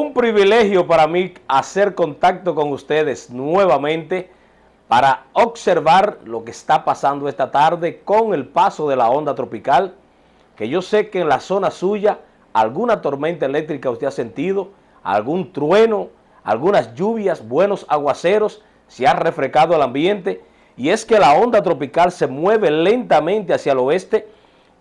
un privilegio para mí hacer contacto con ustedes nuevamente para observar lo que está pasando esta tarde con el paso de la onda tropical, que yo sé que en la zona suya alguna tormenta eléctrica usted ha sentido, algún trueno, algunas lluvias, buenos aguaceros, se ha refrescado el ambiente, y es que la onda tropical se mueve lentamente hacia el oeste,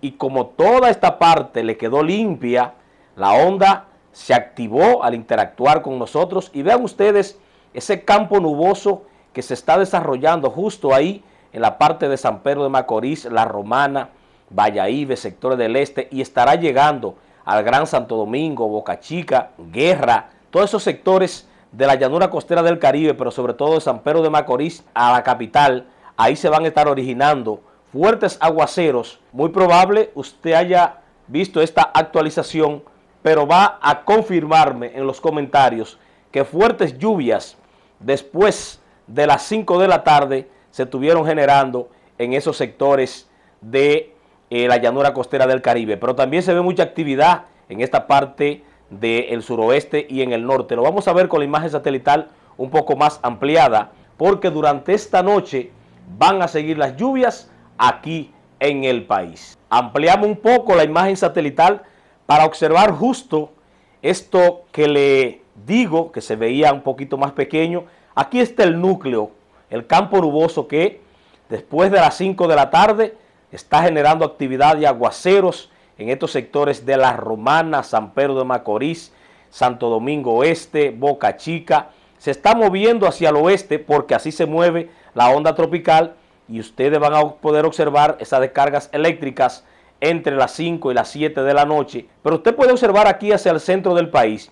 y como toda esta parte le quedó limpia, la onda se activó al interactuar con nosotros y vean ustedes ese campo nuboso que se está desarrollando justo ahí en la parte de San Pedro de Macorís, La Romana, Valladolid, sectores del este y estará llegando al Gran Santo Domingo, Boca Chica, Guerra, todos esos sectores de la llanura costera del Caribe, pero sobre todo de San Pedro de Macorís a la capital, ahí se van a estar originando fuertes aguaceros. Muy probable usted haya visto esta actualización pero va a confirmarme en los comentarios que fuertes lluvias después de las 5 de la tarde se estuvieron generando en esos sectores de eh, la llanura costera del Caribe. Pero también se ve mucha actividad en esta parte del suroeste y en el norte. Lo vamos a ver con la imagen satelital un poco más ampliada porque durante esta noche van a seguir las lluvias aquí en el país. Ampliamos un poco la imagen satelital para observar justo esto que le digo, que se veía un poquito más pequeño, aquí está el núcleo, el campo nuboso que después de las 5 de la tarde está generando actividad de aguaceros en estos sectores de La Romana, San Pedro de Macorís, Santo Domingo Oeste, Boca Chica. Se está moviendo hacia el oeste porque así se mueve la onda tropical y ustedes van a poder observar esas descargas eléctricas entre las 5 y las 7 de la noche. Pero usted puede observar aquí hacia el centro del país.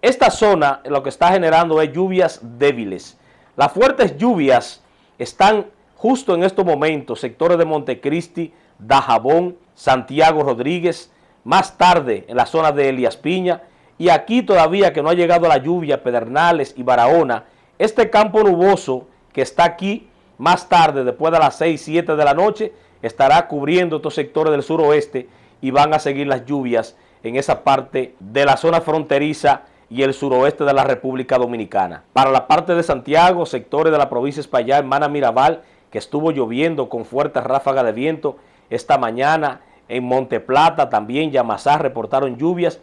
Esta zona lo que está generando es lluvias débiles. Las fuertes lluvias están justo en estos momentos, sectores de Montecristi, Dajabón, Santiago Rodríguez, más tarde en la zona de Elias Piña, y aquí todavía que no ha llegado la lluvia, Pedernales y Barahona, este campo nuboso que está aquí más tarde, después de las 6, 7 de la noche, estará cubriendo estos sectores del suroeste y van a seguir las lluvias en esa parte de la zona fronteriza y el suroeste de la República Dominicana. Para la parte de Santiago, sectores de la provincia española, Hermana Mirabal, que estuvo lloviendo con fuertes ráfagas de viento esta mañana, en Monteplata también, Yamasá reportaron lluvias.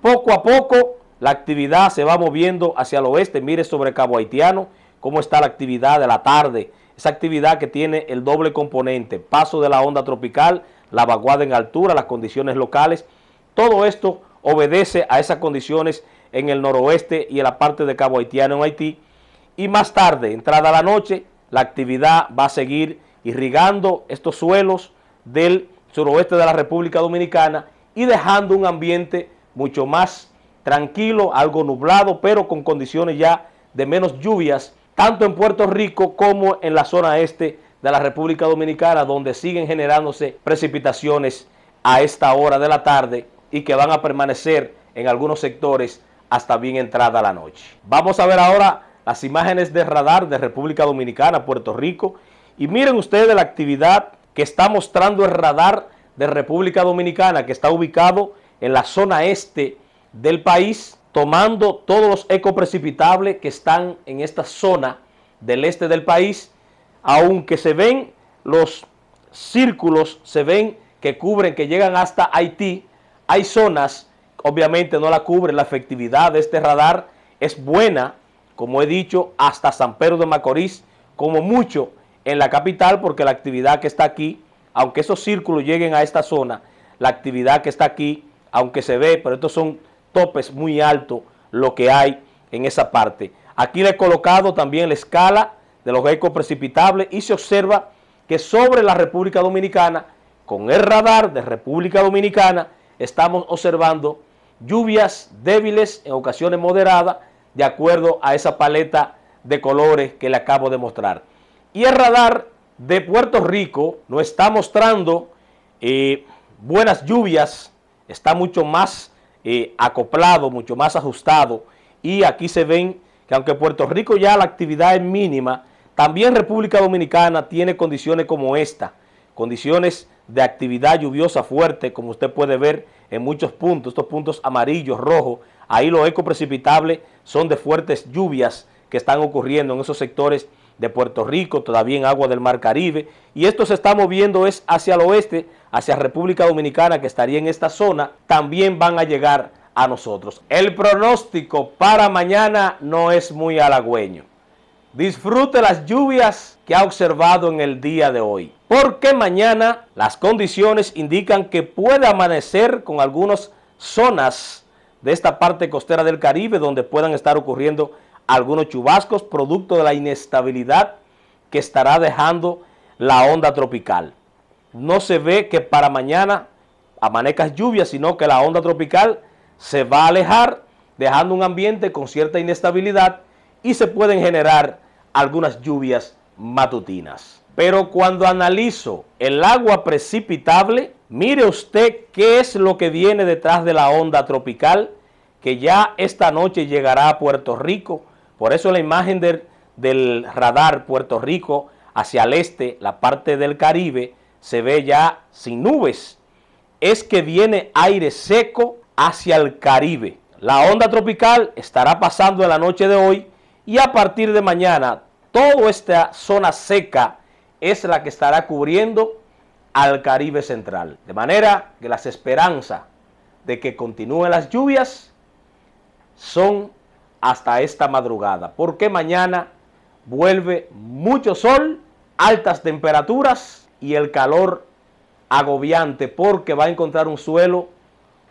Poco a poco la actividad se va moviendo hacia el oeste, mire sobre Cabo Haitiano, cómo está la actividad de la tarde esa actividad que tiene el doble componente, paso de la onda tropical, la vaguada en altura, las condiciones locales, todo esto obedece a esas condiciones en el noroeste y en la parte de Cabo Haitiano en Haití. Y más tarde, entrada la noche, la actividad va a seguir irrigando estos suelos del suroeste de la República Dominicana y dejando un ambiente mucho más tranquilo, algo nublado, pero con condiciones ya de menos lluvias tanto en Puerto Rico como en la zona este de la República Dominicana, donde siguen generándose precipitaciones a esta hora de la tarde y que van a permanecer en algunos sectores hasta bien entrada la noche. Vamos a ver ahora las imágenes de radar de República Dominicana, Puerto Rico, y miren ustedes la actividad que está mostrando el radar de República Dominicana, que está ubicado en la zona este del país, tomando todos los precipitables que están en esta zona del este del país, aunque se ven los círculos, se ven que cubren, que llegan hasta Haití, hay zonas, obviamente no la cubren, la efectividad de este radar es buena, como he dicho, hasta San Pedro de Macorís, como mucho en la capital, porque la actividad que está aquí, aunque esos círculos lleguen a esta zona, la actividad que está aquí, aunque se ve, pero estos son topes muy alto lo que hay en esa parte. Aquí le he colocado también la escala de los ecos precipitables y se observa que sobre la República Dominicana, con el radar de República Dominicana, estamos observando lluvias débiles en ocasiones moderadas de acuerdo a esa paleta de colores que le acabo de mostrar. Y el radar de Puerto Rico no está mostrando eh, buenas lluvias, está mucho más eh, acoplado, mucho más ajustado. Y aquí se ven que aunque Puerto Rico ya la actividad es mínima, también República Dominicana tiene condiciones como esta, condiciones de actividad lluviosa fuerte, como usted puede ver en muchos puntos, estos puntos amarillos, rojos, ahí los precipitables son de fuertes lluvias que están ocurriendo en esos sectores de Puerto Rico, todavía en agua del Mar Caribe, y esto se está moviendo es hacia el oeste, hacia República Dominicana, que estaría en esta zona, también van a llegar a nosotros. El pronóstico para mañana no es muy halagüeño. Disfrute las lluvias que ha observado en el día de hoy, porque mañana las condiciones indican que puede amanecer con algunas zonas de esta parte costera del Caribe donde puedan estar ocurriendo algunos chubascos producto de la inestabilidad que estará dejando la onda tropical. No se ve que para mañana amanezca lluvias, sino que la onda tropical se va a alejar, dejando un ambiente con cierta inestabilidad y se pueden generar algunas lluvias matutinas. Pero cuando analizo el agua precipitable, mire usted qué es lo que viene detrás de la onda tropical que ya esta noche llegará a Puerto Rico por eso la imagen del, del radar Puerto Rico hacia el este, la parte del Caribe, se ve ya sin nubes. Es que viene aire seco hacia el Caribe. La onda tropical estará pasando en la noche de hoy y a partir de mañana toda esta zona seca es la que estará cubriendo al Caribe central. De manera que las esperanzas de que continúen las lluvias son hasta esta madrugada, porque mañana vuelve mucho sol, altas temperaturas y el calor agobiante, porque va a encontrar un suelo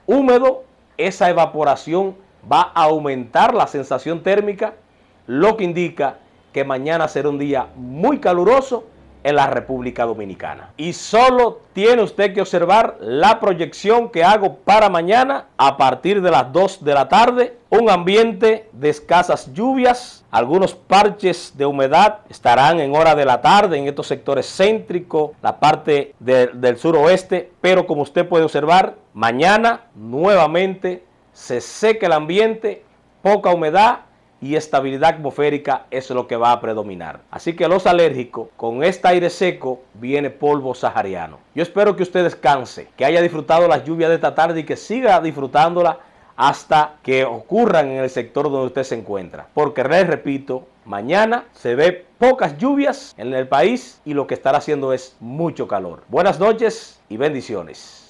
húmedo, esa evaporación va a aumentar la sensación térmica, lo que indica que mañana será un día muy caluroso en la República Dominicana. Y solo tiene usted que observar la proyección que hago para mañana a partir de las 2 de la tarde. Un ambiente de escasas lluvias, algunos parches de humedad estarán en hora de la tarde en estos sectores céntricos, la parte del suroeste, pero como usted puede observar, mañana nuevamente se seca el ambiente, poca humedad y estabilidad atmosférica es lo que va a predominar. Así que los alérgicos, con este aire seco viene polvo sahariano. Yo espero que usted descanse, que haya disfrutado las lluvias de esta tarde y que siga disfrutándola hasta que ocurran en el sector donde usted se encuentra. Porque les repito, mañana se ve pocas lluvias en el país y lo que estará haciendo es mucho calor. Buenas noches y bendiciones.